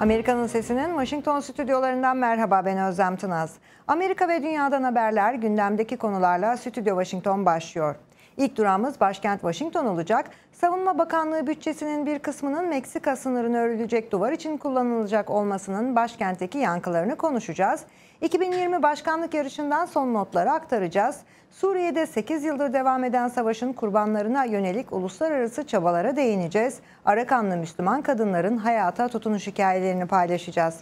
Amerika'nın sesinin Washington stüdyolarından merhaba ben Özlem Tınaz. Amerika ve dünyadan haberler gündemdeki konularla Stüdyo Washington başlıyor. İlk durağımız başkent Washington olacak. Savunma Bakanlığı bütçesinin bir kısmının Meksika sınırını örülecek duvar için kullanılacak olmasının başkentteki yankılarını konuşacağız. 2020 başkanlık yarışından son notları aktaracağız. Suriye'de 8 yıldır devam eden savaşın kurbanlarına yönelik uluslararası çabalara değineceğiz. Arakanlı Müslüman kadınların hayata tutunuş hikayelerini paylaşacağız.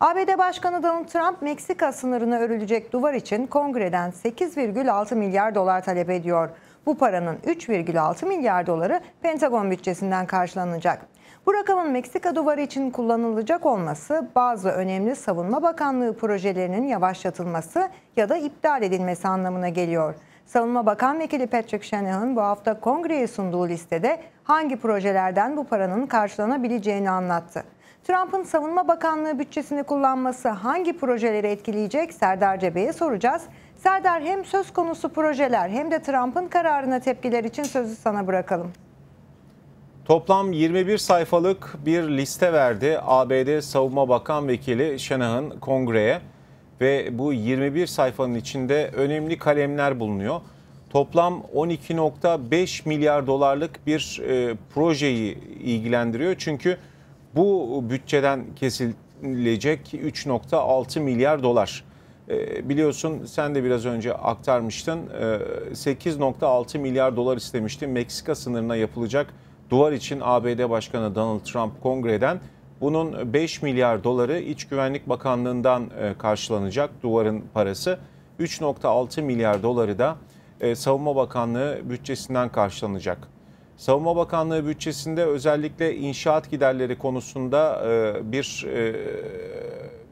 ABD Başkanı Donald Trump, Meksika sınırını örülecek duvar için kongreden 8,6 milyar dolar talep ediyor. Bu paranın 3,6 milyar doları Pentagon bütçesinden karşılanacak. Bu rakamın Meksika duvarı için kullanılacak olması bazı önemli savunma bakanlığı projelerinin yavaşlatılması ya da iptal edilmesi anlamına geliyor. Savunma Bakan Vekili Patrick Shanahan bu hafta kongreye sunduğu listede hangi projelerden bu paranın karşılanabileceğini anlattı. Trump'ın Savunma Bakanlığı bütçesini kullanması hangi projeleri etkileyecek Serdar Cebe'ye soracağız. Serdar hem söz konusu projeler hem de Trump'ın kararına tepkiler için sözü sana bırakalım. Toplam 21 sayfalık bir liste verdi ABD Savunma Bakan Vekili Shanahan kongreye ve bu 21 sayfanın içinde önemli kalemler bulunuyor. Toplam 12.5 milyar dolarlık bir e, projeyi ilgilendiriyor. Çünkü bu bütçeden kesilecek 3.6 milyar dolar. E, biliyorsun sen de biraz önce aktarmıştın. E, 8.6 milyar dolar istemiştin Meksika sınırına yapılacak duvar için ABD Başkanı Donald Trump kongreden bunun 5 milyar doları İç Güvenlik Bakanlığı'ndan e, karşılanacak duvarın parası. 3.6 milyar doları da e, Savunma Bakanlığı bütçesinden karşılanacak. Savunma Bakanlığı bütçesinde özellikle inşaat giderleri konusunda e, bir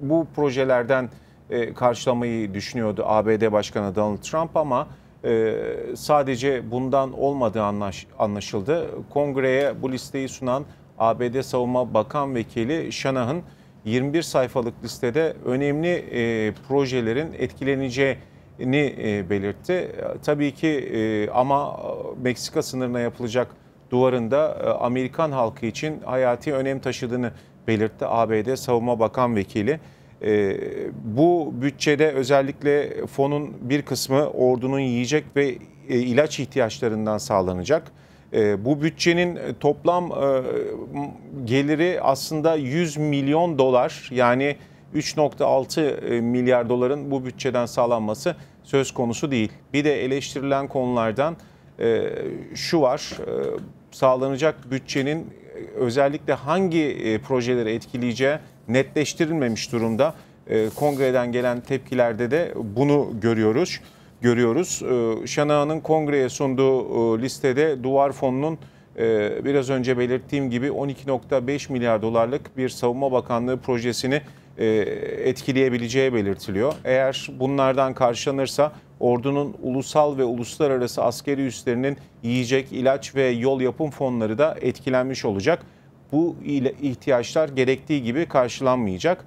bu projelerden karşılamayı düşünüyordu ABD Başkanı Donald Trump ama ee, sadece bundan olmadığı anlaş, anlaşıldı. Kongreye bu listeyi sunan ABD Savunma Bakan Vekili Shanahan 21 sayfalık listede önemli e, projelerin etkileneceğini e, belirtti. Tabii ki e, ama Meksika sınırına yapılacak duvarında e, Amerikan halkı için hayati önem taşıdığını belirtti ABD Savunma Bakan Vekili. E, bu bütçede özellikle fonun bir kısmı ordunun yiyecek ve e, ilaç ihtiyaçlarından sağlanacak. E, bu bütçenin e, toplam e, geliri aslında 100 milyon dolar yani 3.6 e, milyar doların bu bütçeden sağlanması söz konusu değil. Bir de eleştirilen konulardan e, şu var, e, sağlanacak bütçenin e, özellikle hangi e, projeleri etkileyeceği netleştirilmemiş durumda. E, kongreden gelen tepkilerde de bunu görüyoruz. Görüyoruz. E, kongreye sunduğu e, listede duvar fonunun e, biraz önce belirttiğim gibi 12.5 milyar dolarlık bir savunma bakanlığı projesini e, etkileyebileceği belirtiliyor. Eğer bunlardan karşılanırsa ordunun ulusal ve uluslararası askeri üslerinin yiyecek, ilaç ve yol yapım fonları da etkilenmiş olacak bu ihtiyaçlar gerektiği gibi karşılanmayacak.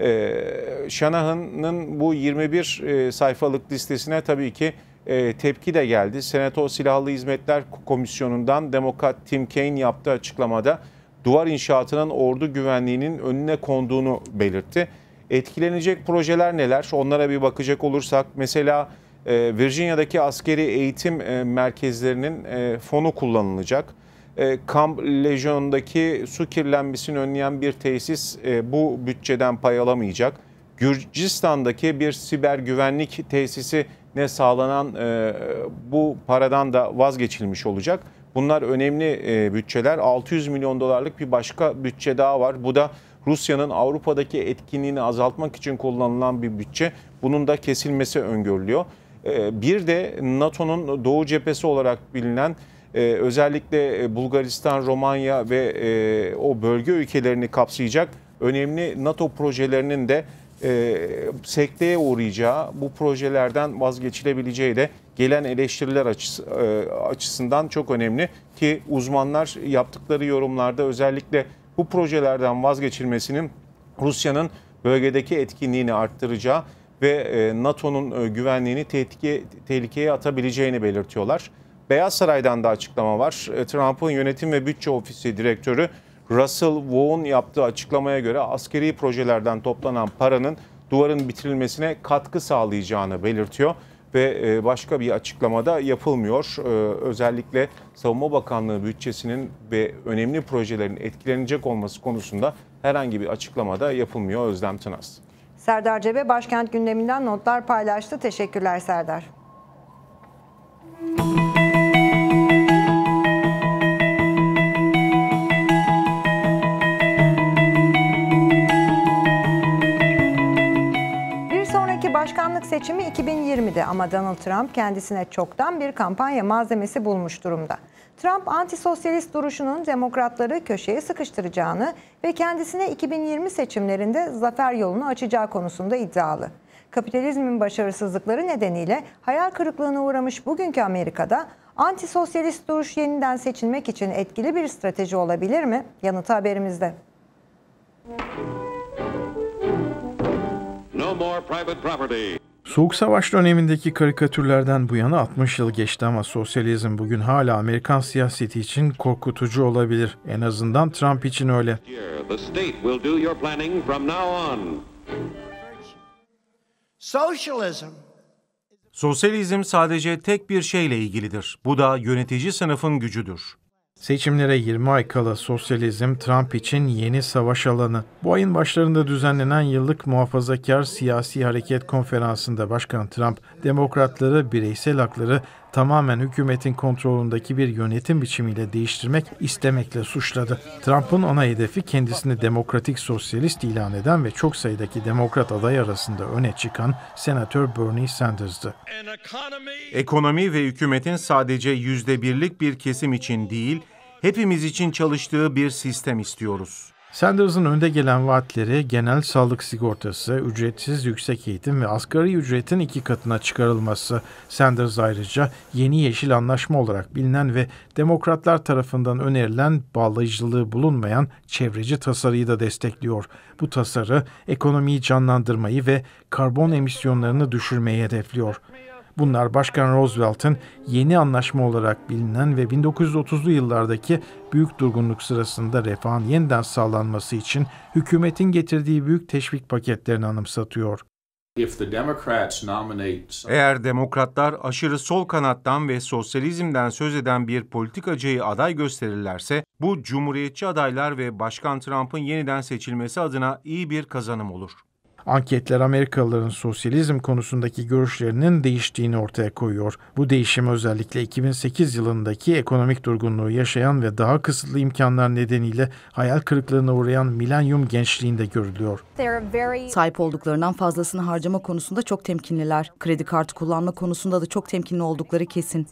Ee, şanahan'ın bu 21 e, sayfalık listesine tabii ki e, tepki de geldi. Senato Silahlı Hizmetler Komisyonu'ndan Demokrat Tim Kaine yaptığı açıklamada duvar inşaatının ordu güvenliğinin önüne konduğunu belirtti. Etkilenecek projeler neler? Onlara bir bakacak olursak mesela e, Virginia'daki askeri eğitim merkezlerinin fonu kullanılacak. E, kamp lejyondaki su kirlenmesini önleyen bir tesis e, bu bütçeden pay alamayacak. Gürcistan'daki bir siber güvenlik tesisine sağlanan e, bu paradan da vazgeçilmiş olacak. Bunlar önemli bütçeler. 600 milyon dolarlık bir başka bütçe daha var. Bu da Rusya'nın Avrupa'daki etkinliğini azaltmak için kullanılan bir bütçe. Bunun da kesilmesi öngörülüyor. Bir de NATO'nun Doğu cephesi olarak bilinen ee, e, özellikle Bulgaristan, Romanya ve e, o bölge ülkelerini kapsayacak önemli NATO projelerinin de e, sekteye uğrayacağı, bu projelerden vazgeçilebileceği de gelen eleştiriler açısı, e, açısından çok önemli ki uzmanlar yaptıkları yorumlarda özellikle bu projelerden vazgeçilmesinin Rusya'nın bölgedeki etkinliğini arttıracağı ve e, NATO'nun e, güvenliğini tehlikeye, tehlikeye atabileceğini belirtiyorlar. Beyaz Saray'dan da açıklama var. E, Trump'ın yönetim ve bütçe ofisi direktörü Russell Vaughn yaptığı açıklamaya göre askeri projelerden toplanan paranın duvarın bitirilmesine katkı sağlayacağını belirtiyor ve e, başka bir açıklamada yapılmıyor. E, özellikle Savunma Bakanlığı bütçesinin ve önemli projelerin etkilenecek olması konusunda herhangi bir açıklamada yapılmıyor Özlem Tınas. Serdar Cebe başkent gündeminden notlar paylaştı. Teşekkürler Serdar. Müzik başkanlık seçimi 2020'de ama Donald Trump kendisine çoktan bir kampanya malzemesi bulmuş durumda. Trump antisosyalist duruşunun demokratları köşeye sıkıştıracağını ve kendisine 2020 seçimlerinde zafer yolunu açacağı konusunda iddialı. Kapitalizmin başarısızlıkları nedeniyle hayal kırıklığına uğramış bugünkü Amerika'da antisosyalist duruş yeniden seçilmek için etkili bir strateji olabilir mi? Yanıtı haberimizde. Evet. Soğuk Savaş dönemindeki karikatürlerden bu yana 60 yıl geçti ama sosyalizm bugün hala Amerikan siyaseti için korkutucu olabilir. En azından Trump için öyle. Sosyalizm sadece tek bir şeyle ilgilidir. Bu da yönetici sınıfın gücüdür. Seçimlere 20 ay kala sosyalizm Trump için yeni savaş alanı. Bu ayın başlarında düzenlenen yıllık muhafazakar siyasi hareket konferansında Başkan Trump, demokratları bireysel hakları tamamen hükümetin kontrolündeki bir yönetim biçimiyle değiştirmek istemekle suçladı. Trump'ın ana hedefi kendisini demokratik sosyalist ilan eden ve çok sayıdaki demokrat aday arasında öne çıkan Senatör Bernie Sanders'dı. Ekonomi ve hükümetin sadece yüzde birlik bir kesim için değil, hepimiz için çalıştığı bir sistem istiyoruz. Sanders'ın önde gelen vaatleri genel sağlık sigortası, ücretsiz yüksek eğitim ve asgari ücretin iki katına çıkarılması. Sanders ayrıca yeni yeşil anlaşma olarak bilinen ve demokratlar tarafından önerilen bağlayıcılığı bulunmayan çevreci tasarıyı da destekliyor. Bu tasarı ekonomiyi canlandırmayı ve karbon emisyonlarını düşürmeyi hedefliyor. Bunlar Başkan Roosevelt'ın yeni anlaşma olarak bilinen ve 1930'lu yıllardaki büyük durgunluk sırasında refahın yeniden sağlanması için hükümetin getirdiği büyük teşvik paketlerini anımsatıyor. Eğer demokratlar aşırı sol kanattan ve sosyalizmden söz eden bir politikacıyı aday gösterirlerse bu cumhuriyetçi adaylar ve Başkan Trump'ın yeniden seçilmesi adına iyi bir kazanım olur. Anketler Amerikalıların sosyalizm konusundaki görüşlerinin değiştiğini ortaya koyuyor. Bu değişim özellikle 2008 yılındaki ekonomik durgunluğu yaşayan ve daha kısıtlı imkanlar nedeniyle hayal kırıklığına uğrayan milenyum gençliğinde görülüyor. Sahip olduklarından fazlasını harcama konusunda çok temkinliler. Kredi kartı kullanma konusunda da çok temkinli oldukları kesin.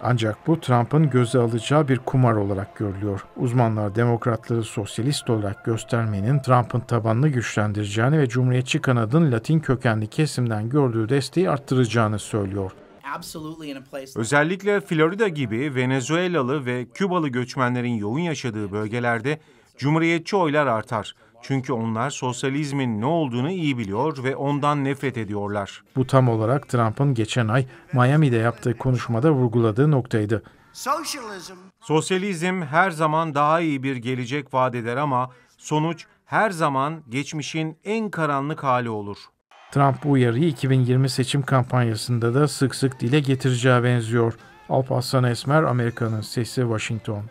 Ancak bu Trump'ın göze alacağı bir kumar olarak görülüyor. Uzmanlar demokratları sosyalist olarak göstermenin Trump'ın tabanını güçlendireceğini ve Cumhuriyetçi kanadın Latin kökenli kesimden gördüğü desteği arttıracağını söylüyor. Özellikle Florida gibi Venezuelalı ve Kübalı göçmenlerin yoğun yaşadığı bölgelerde Cumhuriyetçi oylar artar. Çünkü onlar sosyalizmin ne olduğunu iyi biliyor ve ondan nefret ediyorlar. Bu tam olarak Trump'ın geçen ay Miami'de yaptığı konuşmada vurguladığı noktaydı. Sosyalizm her zaman daha iyi bir gelecek vaat eder ama sonuç her zaman geçmişin en karanlık hali olur. Trump bu uyarıyı 2020 seçim kampanyasında da sık sık dile getireceği benziyor. Alparslan Esmer, Amerika'nın Sesi, Washington.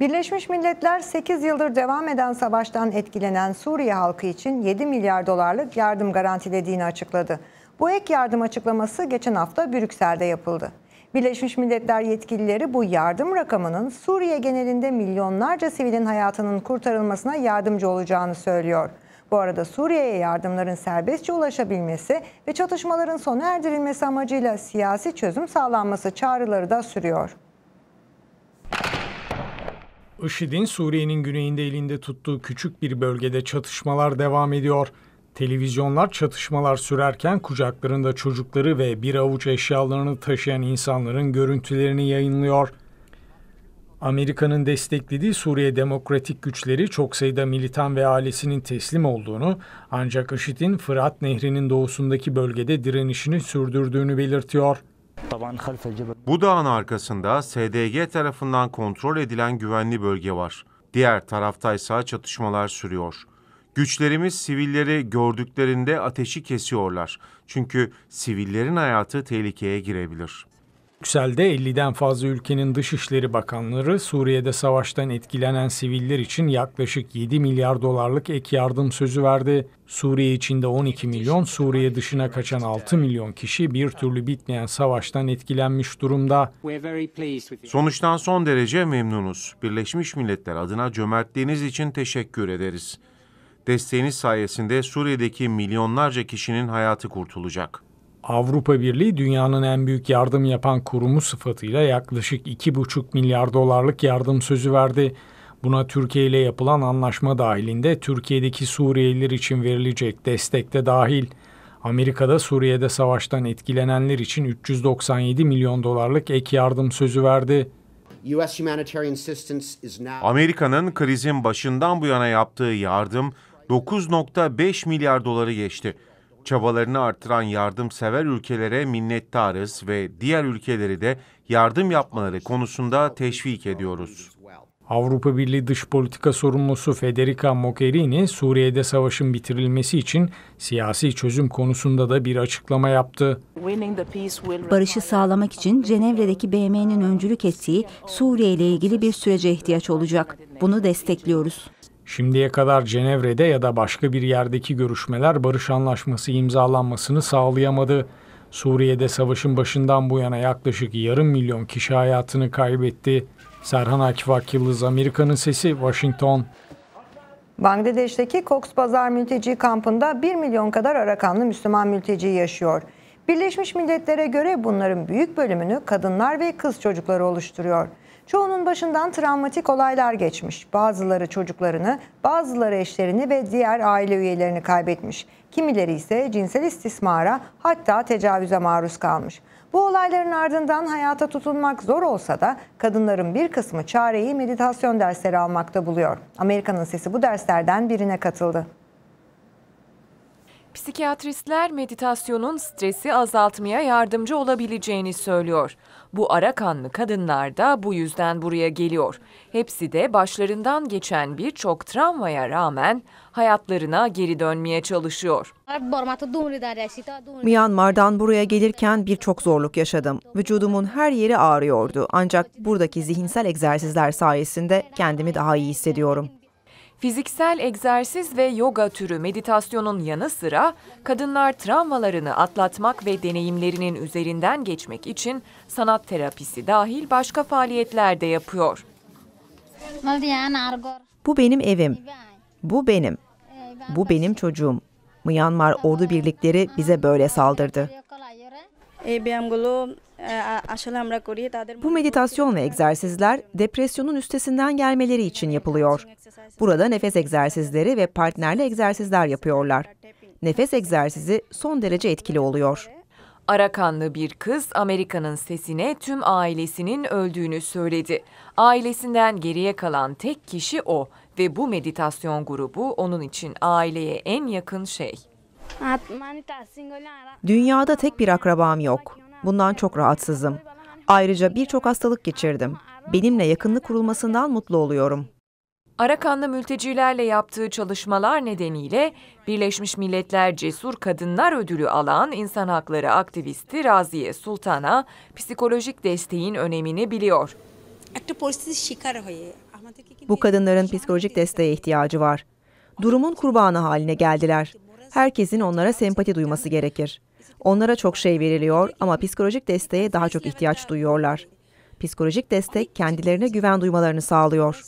Birleşmiş Milletler 8 yıldır devam eden savaştan etkilenen Suriye halkı için 7 milyar dolarlık yardım garantilediğini açıkladı. Bu ek yardım açıklaması geçen hafta Brüksel'de yapıldı. Birleşmiş Milletler yetkilileri bu yardım rakamının Suriye genelinde milyonlarca sivilin hayatının kurtarılmasına yardımcı olacağını söylüyor. Bu arada Suriye'ye yardımların serbestçe ulaşabilmesi ve çatışmaların sona erdirilmesi amacıyla siyasi çözüm sağlanması çağrıları da sürüyor. IŞİD'in Suriye'nin güneyinde elinde tuttuğu küçük bir bölgede çatışmalar devam ediyor. Televizyonlar çatışmalar sürerken kucaklarında çocukları ve bir avuç eşyalarını taşıyan insanların görüntülerini yayınlıyor. Amerika'nın desteklediği Suriye demokratik güçleri çok sayıda militan ve ailesinin teslim olduğunu ancak IŞİD'in Fırat Nehri'nin doğusundaki bölgede direnişini sürdürdüğünü belirtiyor. Bu dağın arkasında SDG tarafından kontrol edilen güvenli bölge var. Diğer taraftaysa çatışmalar sürüyor. Güçlerimiz sivilleri gördüklerinde ateşi kesiyorlar. Çünkü sivillerin hayatı tehlikeye girebilir. Yükselde 50'den fazla ülkenin Dışişleri Bakanları Suriye'de savaştan etkilenen siviller için yaklaşık 7 milyar dolarlık ek yardım sözü verdi. Suriye içinde 12 milyon, Suriye dışına kaçan 6 milyon kişi bir türlü bitmeyen savaştan etkilenmiş durumda. Sonuçtan son derece memnunuz. Birleşmiş Milletler adına cömertliğiniz için teşekkür ederiz. Desteğiniz sayesinde Suriye'deki milyonlarca kişinin hayatı kurtulacak. Avrupa Birliği dünyanın en büyük yardım yapan kurumu sıfatıyla yaklaşık 2,5 milyar dolarlık yardım sözü verdi. Buna Türkiye ile yapılan anlaşma dahilinde Türkiye'deki Suriyeliler için verilecek destek de dahil. Amerika'da Suriye'de savaştan etkilenenler için 397 milyon dolarlık ek yardım sözü verdi. Amerika'nın krizin başından bu yana yaptığı yardım 9.5 milyar doları geçti. Çabalarını artıran yardımsever ülkelere minnettarız ve diğer ülkeleri de yardım yapmaları konusunda teşvik ediyoruz. Avrupa Birliği Dış Politika Sorumlusu Federica Mogherini, Suriye'de savaşın bitirilmesi için siyasi çözüm konusunda da bir açıklama yaptı. Barışı sağlamak için Cenevre'deki BM'nin öncülük ettiği Suriye ile ilgili bir sürece ihtiyaç olacak. Bunu destekliyoruz. Şimdiye kadar Cenevre'de ya da başka bir yerdeki görüşmeler barış anlaşması imzalanmasını sağlayamadı. Suriye'de savaşın başından bu yana yaklaşık yarım milyon kişi hayatını kaybetti. Serhan Akif Akyıldız, Amerika'nın Sesi, Washington. Bangladeş'teki Cox Bazar mülteci kampında 1 milyon kadar Arakanlı Müslüman mülteci yaşıyor. Birleşmiş Milletler'e göre bunların büyük bölümünü kadınlar ve kız çocukları oluşturuyor. Çoğunun başından travmatik olaylar geçmiş. Bazıları çocuklarını, bazıları eşlerini ve diğer aile üyelerini kaybetmiş. Kimileri ise cinsel istismara hatta tecavüze maruz kalmış. Bu olayların ardından hayata tutunmak zor olsa da kadınların bir kısmı çareyi meditasyon dersleri almakta buluyor. Amerika'nın sesi bu derslerden birine katıldı. Psikiyatristler meditasyonun stresi azaltmaya yardımcı olabileceğini söylüyor. Bu ara kanlı kadınlar da bu yüzden buraya geliyor. Hepsi de başlarından geçen birçok travmaya rağmen hayatlarına geri dönmeye çalışıyor. Myanmar'dan buraya gelirken birçok zorluk yaşadım. Vücudumun her yeri ağrıyordu ancak buradaki zihinsel egzersizler sayesinde kendimi daha iyi hissediyorum. Fiziksel egzersiz ve yoga türü meditasyonun yanı sıra kadınlar travmalarını atlatmak ve deneyimlerinin üzerinden geçmek için sanat terapisi dahil başka faaliyetler de yapıyor. Bu benim evim. Bu benim. Bu benim çocuğum. Myanmar ordu birlikleri bize böyle saldırdı. Ee, bu meditasyon ve egzersizler depresyonun üstesinden gelmeleri için yapılıyor. Burada nefes egzersizleri ve partnerli egzersizler yapıyorlar. Nefes egzersizi son derece etkili oluyor. Arakanlı bir kız Amerika'nın sesine tüm ailesinin öldüğünü söyledi. Ailesinden geriye kalan tek kişi o ve bu meditasyon grubu onun için aileye en yakın şey. Dünyada tek bir akrabam yok. Bundan çok rahatsızım. Ayrıca birçok hastalık geçirdim. Benimle yakınlık kurulmasından mutlu oluyorum. Arakanlı mültecilerle yaptığı çalışmalar nedeniyle Birleşmiş Milletler Cesur Kadınlar Ödülü alan insan hakları aktivisti Raziye Sultan'a psikolojik desteğin önemini biliyor. Bu kadınların psikolojik desteğe ihtiyacı var. Durumun kurbanı haline geldiler. Herkesin onlara sempati duyması gerekir. Onlara çok şey veriliyor ama psikolojik desteğe daha çok ihtiyaç duyuyorlar. Psikolojik destek kendilerine güven duymalarını sağlıyor.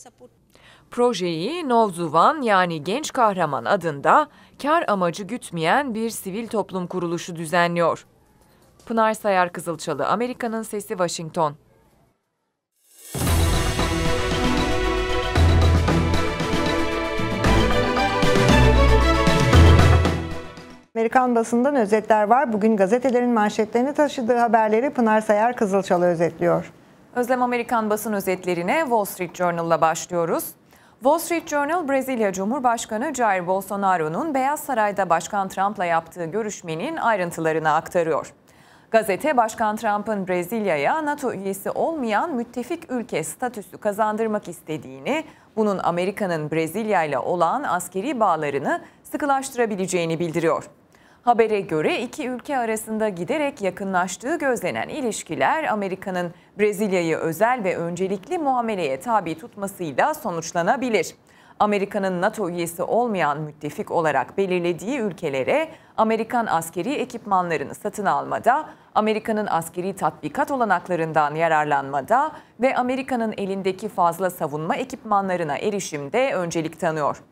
Projeyi Novzuvan yani Genç Kahraman adında kar amacı gütmeyen bir sivil toplum kuruluşu düzenliyor. Pınar Sayar Kızılçalı, Amerika'nın Sesi Washington. Amerikan basından özetler var. Bugün gazetelerin manşetlerini taşıdığı haberleri Pınar Sayar Kızılçalı özetliyor. Özlem Amerikan basın özetlerine Wall Street Journal'la başlıyoruz. Wall Street Journal, Brezilya Cumhurbaşkanı Jair Bolsonaro'nun Beyaz Saray'da Başkan Trump'la yaptığı görüşmenin ayrıntılarını aktarıyor. Gazete, Başkan Trump'ın Brezilya'ya NATO üyesi olmayan müttefik ülke statüsü kazandırmak istediğini, bunun Amerika'nın Brezilya ile olan askeri bağlarını sıkılaştırabileceğini bildiriyor. Habere göre iki ülke arasında giderek yakınlaştığı gözlenen ilişkiler Amerika'nın Brezilya'yı özel ve öncelikli muameleye tabi tutmasıyla sonuçlanabilir. Amerika'nın NATO üyesi olmayan müttefik olarak belirlediği ülkelere Amerikan askeri ekipmanlarını satın almada, Amerika'nın askeri tatbikat olanaklarından yararlanmada ve Amerika'nın elindeki fazla savunma ekipmanlarına erişimde öncelik tanıyor.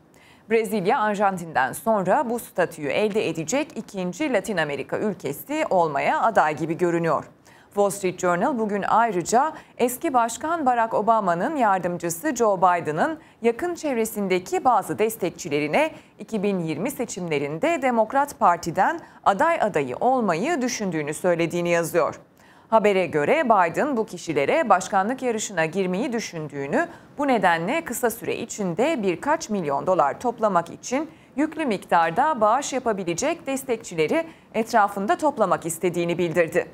Brezilya, Arjantin'den sonra bu statüyü elde edecek ikinci Latin Amerika ülkesi olmaya aday gibi görünüyor. Wall Street Journal bugün ayrıca eski başkan Barack Obama'nın yardımcısı Joe Biden'ın yakın çevresindeki bazı destekçilerine 2020 seçimlerinde Demokrat Parti'den aday adayı olmayı düşündüğünü söylediğini yazıyor. Habere göre Biden bu kişilere başkanlık yarışına girmeyi düşündüğünü, bu nedenle kısa süre içinde birkaç milyon dolar toplamak için yüklü miktarda bağış yapabilecek destekçileri etrafında toplamak istediğini bildirdi.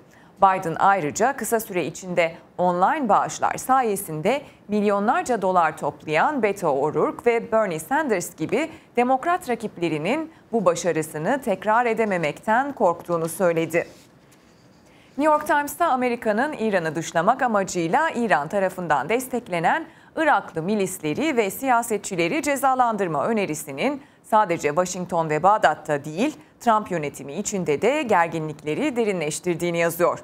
Biden ayrıca kısa süre içinde online bağışlar sayesinde milyonlarca dolar toplayan Beto O'Rourke ve Bernie Sanders gibi demokrat rakiplerinin bu başarısını tekrar edememekten korktuğunu söyledi. New York Times'ta Amerika'nın İran'ı dışlamak amacıyla İran tarafından desteklenen Iraklı milisleri ve siyasetçileri cezalandırma önerisinin sadece Washington ve Bağdat'ta değil Trump yönetimi içinde de gerginlikleri derinleştirdiğini yazıyor.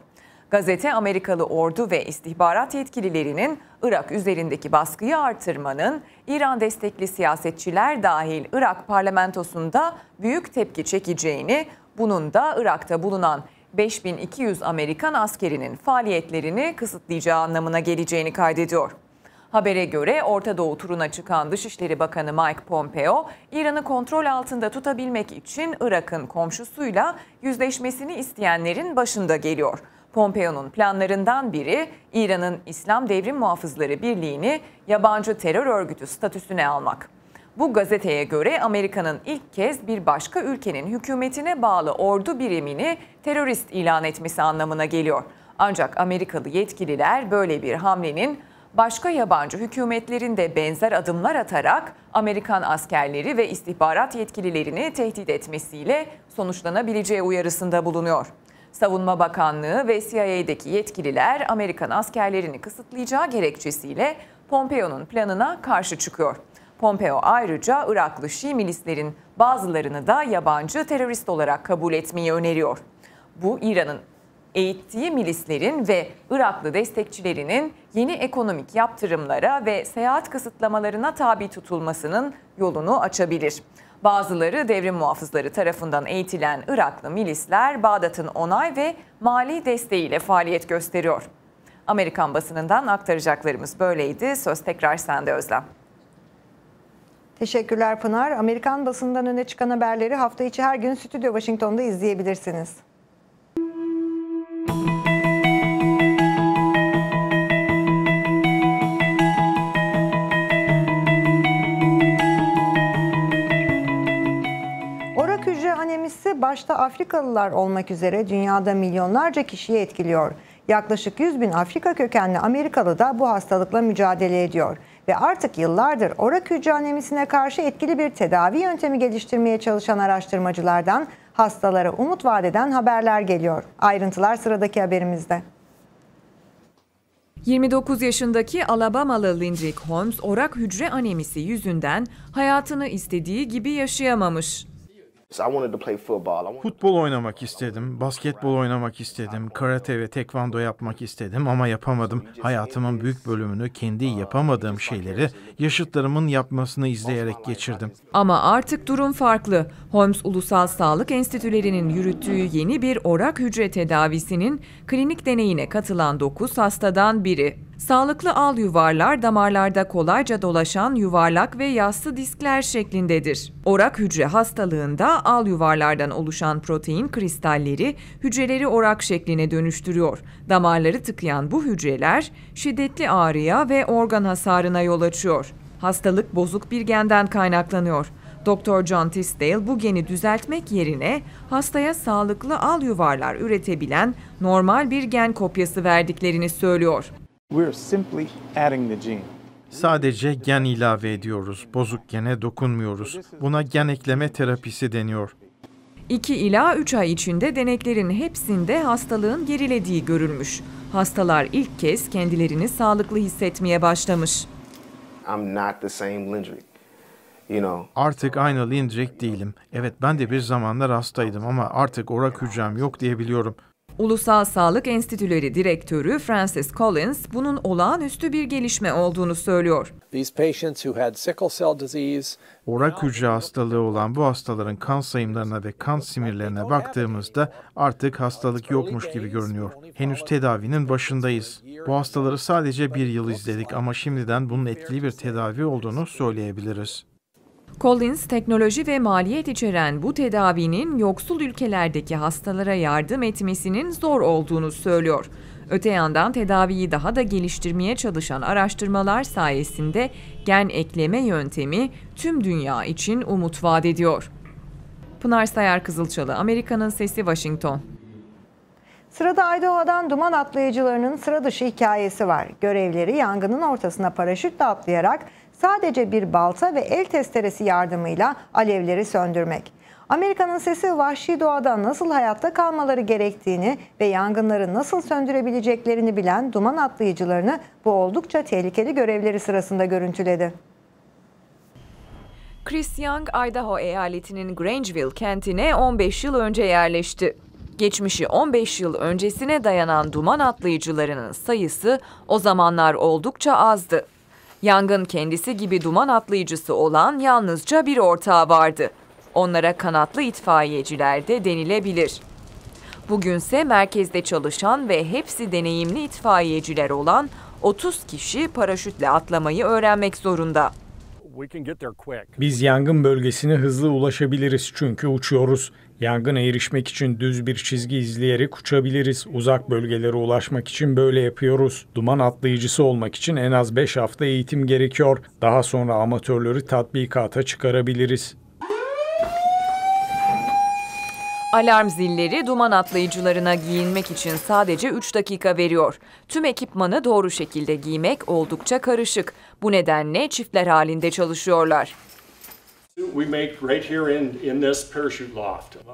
Gazete Amerikalı ordu ve istihbarat yetkililerinin Irak üzerindeki baskıyı artırmanın İran destekli siyasetçiler dahil Irak parlamentosunda büyük tepki çekeceğini, bunun da Irak'ta bulunan 5200 Amerikan askerinin faaliyetlerini kısıtlayacağı anlamına geleceğini kaydediyor. Habere göre Orta Doğu turuna çıkan Dışişleri Bakanı Mike Pompeo, İran'ı kontrol altında tutabilmek için Irak'ın komşusuyla yüzleşmesini isteyenlerin başında geliyor. Pompeo'nun planlarından biri İran'ın İslam Devrim Muhafızları Birliği'ni yabancı terör örgütü statüsüne almak. Bu gazeteye göre Amerika'nın ilk kez bir başka ülkenin hükümetine bağlı ordu birimini terörist ilan etmesi anlamına geliyor. Ancak Amerikalı yetkililer böyle bir hamlenin başka yabancı hükümetlerin de benzer adımlar atarak Amerikan askerleri ve istihbarat yetkililerini tehdit etmesiyle sonuçlanabileceği uyarısında bulunuyor. Savunma Bakanlığı ve CIA'deki yetkililer Amerikan askerlerini kısıtlayacağı gerekçesiyle Pompeo'nun planına karşı çıkıyor. Pompeo ayrıca Iraklı Şii milislerin bazılarını da yabancı terörist olarak kabul etmeyi öneriyor. Bu İran'ın eğittiği milislerin ve Iraklı destekçilerinin yeni ekonomik yaptırımlara ve seyahat kısıtlamalarına tabi tutulmasının yolunu açabilir. Bazıları devrim muhafızları tarafından eğitilen Iraklı milisler Bağdat'ın onay ve mali desteğiyle faaliyet gösteriyor. Amerikan basınından aktaracaklarımız böyleydi. Söz tekrar sende Özlem. Teşekkürler Pınar. Amerikan basından öne çıkan haberleri hafta içi her gün Stüdyo Washington'da izleyebilirsiniz. Orak hücre anemisi başta Afrikalılar olmak üzere dünyada milyonlarca kişiyi etkiliyor. Yaklaşık 100 bin Afrika kökenli Amerikalı da bu hastalıkla mücadele ediyor ve artık yıllardır orak hücre anemisine karşı etkili bir tedavi yöntemi geliştirmeye çalışan araştırmacılardan hastalara umut vadeden haberler geliyor. Ayrıntılar sıradaki haberimizde. 29 yaşındaki Alabamalı Lindrick Holmes orak hücre anemisi yüzünden hayatını istediği gibi yaşayamamış. Futbol oynamak istedim, basketbol oynamak istedim, karate ve tekvando yapmak istedim ama yapamadım. Hayatımın büyük bölümünü kendi yapamadığım şeyleri yaşıtlarımın yapmasını izleyerek geçirdim. Ama artık durum farklı. Holmes Ulusal Sağlık Enstitüleri'nin yürüttüğü yeni bir orak hücre tedavisinin klinik deneyine katılan 9 hastadan biri. Sağlıklı al yuvarlar damarlarda kolayca dolaşan yuvarlak ve yassı diskler şeklindedir. Orak hücre hastalığında al yuvarlardan oluşan protein kristalleri hücreleri orak şekline dönüştürüyor. Damarları tıkayan bu hücreler şiddetli ağrıya ve organ hasarına yol açıyor. Hastalık bozuk bir genden kaynaklanıyor. Doktor John Tisdale bu geni düzeltmek yerine hastaya sağlıklı al yuvarlar üretebilen normal bir gen kopyası verdiklerini söylüyor. Sadece gen ilave ediyoruz. Bozuk gene dokunmuyoruz. Buna gen ekleme terapisi deniyor. 2 ila 3 ay içinde deneklerin hepsinde hastalığın gerilediği görülmüş. Hastalar ilk kez kendilerini sağlıklı hissetmeye başlamış. Artık aynı Lindrick değilim. Evet ben de bir zamanlar hastaydım ama artık orak hücrem yok diyebiliyorum. Ulusal Sağlık Enstitüleri Direktörü Francis Collins bunun olağanüstü bir gelişme olduğunu söylüyor. Orak hücre hastalığı olan bu hastaların kan sayımlarına ve kan simirlerine baktığımızda artık hastalık yokmuş gibi görünüyor. Henüz tedavinin başındayız. Bu hastaları sadece bir yıl izledik ama şimdiden bunun etkili bir tedavi olduğunu söyleyebiliriz. Collins, teknoloji ve maliyet içeren bu tedavinin yoksul ülkelerdeki hastalara yardım etmesinin zor olduğunu söylüyor. Öte yandan tedaviyi daha da geliştirmeye çalışan araştırmalar sayesinde gen ekleme yöntemi tüm dünya için umut vaat ediyor. Pınar Sayar Kızılçalı, Amerika'nın Sesi Washington. Sırada Idaho'dan duman atlayıcılarının sıra dışı hikayesi var. Görevleri yangının ortasına paraşütle atlayarak sadece bir balta ve el testeresi yardımıyla alevleri söndürmek. Amerika'nın sesi vahşi doğada nasıl hayatta kalmaları gerektiğini ve yangınları nasıl söndürebileceklerini bilen duman atlayıcılarını bu oldukça tehlikeli görevleri sırasında görüntüledi. Chris Young, Idaho eyaletinin Grangeville kentine 15 yıl önce yerleşti. Geçmişi 15 yıl öncesine dayanan duman atlayıcılarının sayısı o zamanlar oldukça azdı. Yangın kendisi gibi duman atlayıcısı olan yalnızca bir ortağı vardı. Onlara kanatlı itfaiyeciler de denilebilir. Bugünse merkezde çalışan ve hepsi deneyimli itfaiyeciler olan 30 kişi paraşütle atlamayı öğrenmek zorunda. Biz yangın bölgesine hızlı ulaşabiliriz çünkü uçuyoruz. Yangına erişmek için düz bir çizgi izleyerek uçabiliriz. Uzak bölgelere ulaşmak için böyle yapıyoruz. Duman atlayıcısı olmak için en az 5 hafta eğitim gerekiyor. Daha sonra amatörleri tatbikata çıkarabiliriz. Alarm zilleri duman atlayıcılarına giyinmek için sadece 3 dakika veriyor. Tüm ekipmanı doğru şekilde giymek oldukça karışık. Bu nedenle çiftler halinde çalışıyorlar.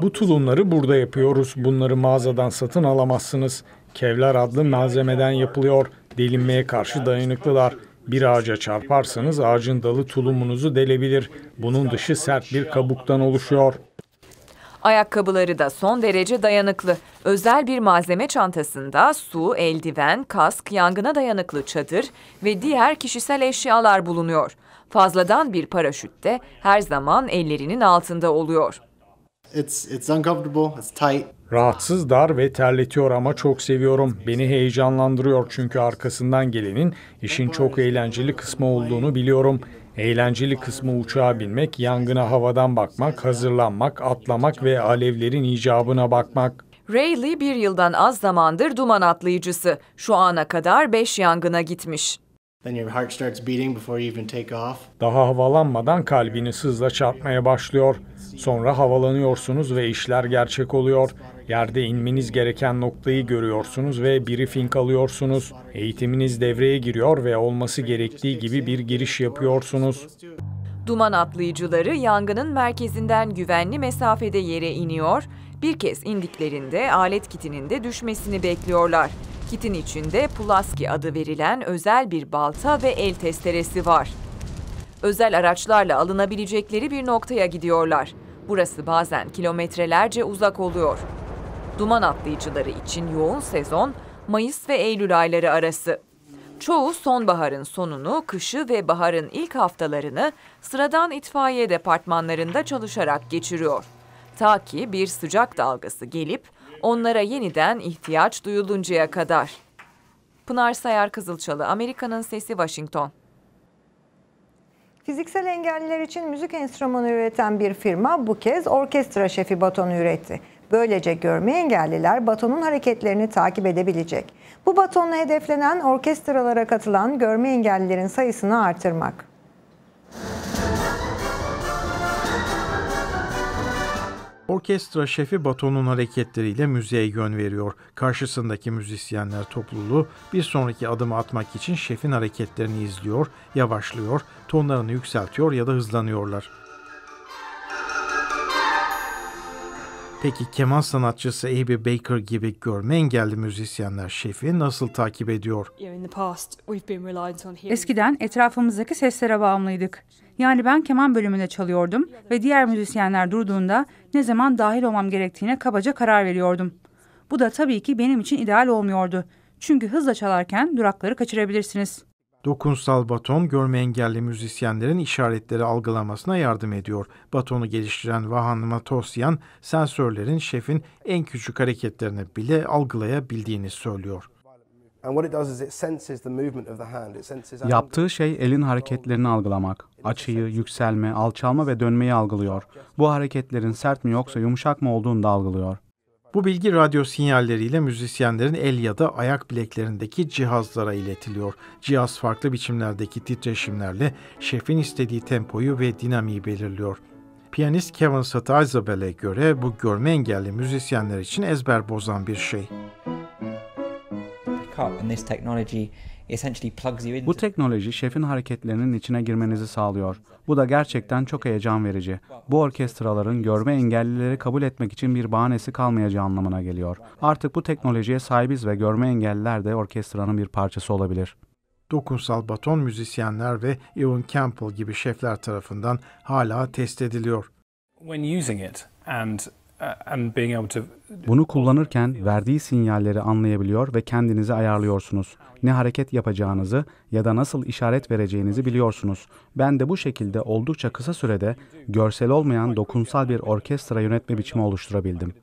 Bu tulumları burada yapıyoruz. Bunları mağazadan satın alamazsınız. Kevlar adlı malzemeden yapılıyor. Delinmeye karşı dayanıklılar. Bir ağaca çarparsanız ağacın dalı tulumunuzu delebilir. Bunun dışı sert bir kabuktan oluşuyor. Ayakkabıları da son derece dayanıklı. Özel bir malzeme çantasında su, eldiven, kask, yangına dayanıklı çadır ve diğer kişisel eşyalar bulunuyor. Fazladan bir paraşüt de her zaman ellerinin altında oluyor. It's, it's uncomfortable, it's tight. Rahatsız, dar ve terletiyor ama çok seviyorum. Beni heyecanlandırıyor çünkü arkasından gelenin işin çok eğlenceli kısmı olduğunu biliyorum. Eğlenceli kısmı uçağa binmek, yangına havadan bakmak, hazırlanmak, atlamak ve alevlerin icabına bakmak. Rayleigh bir yıldan az zamandır duman atlayıcısı. Şu ana kadar beş yangına gitmiş. Then your heart starts beating before you even take off. Daha havalanmadan kalbiniz hızla çarpmaya başlıyor. Sonra havalanıyorsunuz ve işler gerçek oluyor. Yerde inmeniz gereken noktayı görüyorsunuz ve briefing alıyorsunuz. Eğitiminiz devreye giriyor ve olması gerektiği gibi bir giriş yapıyorsunuz. Duman atlayıcıları yangının merkezinden güvenli mesafede yere iniyor, bir kez indiklerinde alet kitinin de düşmesini bekliyorlar. Kitin içinde Pulaski adı verilen özel bir balta ve el testeresi var. Özel araçlarla alınabilecekleri bir noktaya gidiyorlar. Burası bazen kilometrelerce uzak oluyor. Duman atlayıcıları için yoğun sezon Mayıs ve Eylül ayları arası. Çoğu sonbaharın sonunu, kışı ve baharın ilk haftalarını sıradan itfaiye departmanlarında çalışarak geçiriyor. Ta ki bir sıcak dalgası gelip onlara yeniden ihtiyaç duyuluncaya kadar. Pınar Sayar Kızılçalı, Amerika'nın Sesi Washington. Fiziksel engelliler için müzik enstrümanı üreten bir firma bu kez orkestra şefi batonu üretti. Böylece görme engelliler batonun hareketlerini takip edebilecek. Bu batonla hedeflenen orkestralara katılan görme engellilerin sayısını artırmak. Orkestra şefi Bato'nun hareketleriyle müziğe yön veriyor. Karşısındaki müzisyenler topluluğu bir sonraki adımı atmak için şefin hareketlerini izliyor, yavaşlıyor, tonlarını yükseltiyor ya da hızlanıyorlar. Peki keman sanatçısı Abby Baker gibi görme engelli müzisyenler şefi nasıl takip ediyor? Eskiden etrafımızdaki seslere bağımlıydık. Yani ben keman bölümünde çalıyordum ve diğer müzisyenler durduğunda ne zaman dahil olmam gerektiğine kabaca karar veriyordum. Bu da tabii ki benim için ideal olmuyordu. Çünkü hızla çalarken durakları kaçırabilirsiniz. Dokunsal baton görme engelli müzisyenlerin işaretleri algılamasına yardım ediyor. Batonu geliştiren Vahan Matosyan sensörlerin şefin en küçük hareketlerini bile algılayabildiğini söylüyor. Yaptığı şey elin hareketlerini algılamak. Açıyı, yükselme, alçalma ve dönmeyi algılıyor. Bu hareketlerin sert mi yoksa yumuşak mı olduğunu da algılıyor. Bu bilgi radyo sinyalleriyle müzisyenlerin el ya da ayak bileklerindeki cihazlara iletiliyor. Cihaz farklı biçimlerdeki titreşimlerle şefin istediği tempoyu ve dinamiği belirliyor. Piyanist Kevin Satizabel'e göre bu görme engelli müzisyenler için ezber bozan bir şey. Bu teknoloji şefin hareketlerinin içine girmenizi sağlıyor. Bu da gerçekten çok heyecan verici. Bu orkestraların görme engellileri kabul etmek için bir bahanesi kalmayacağı anlamına geliyor. Artık bu teknolojiye sahibiz ve görme engelliler de orkestranın bir parçası olabilir dokunsal baton müzisyenler ve Ewan Campbell gibi şefler tarafından hala test ediliyor. When using it and bunu kullanırken verdiği sinyalleri anlayabiliyor ve kendinizi ayarlıyorsunuz. Ne hareket yapacağınızı ya da nasıl işaret vereceğinizi biliyorsunuz. Ben de bu şekilde oldukça kısa sürede görsel olmayan dokunsal bir orkestra yönetme biçimi oluşturabildim.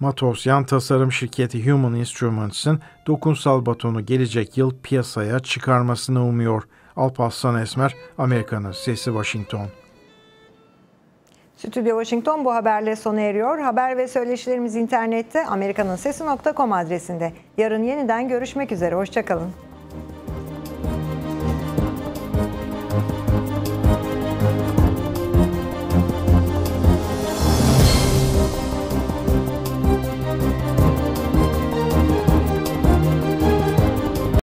Matos yan tasarım şirketi Human Instruments'ın dokunsal batonu gelecek yıl piyasaya çıkarmasını umuyor. Alparslan Esmer, Amerika'nın Sesi Washington. Stüdyo Washington bu haberle sona eriyor. Haber ve söyleşilerimiz internette amerikanınsesi.com adresinde. Yarın yeniden görüşmek üzere. Hoşçakalın.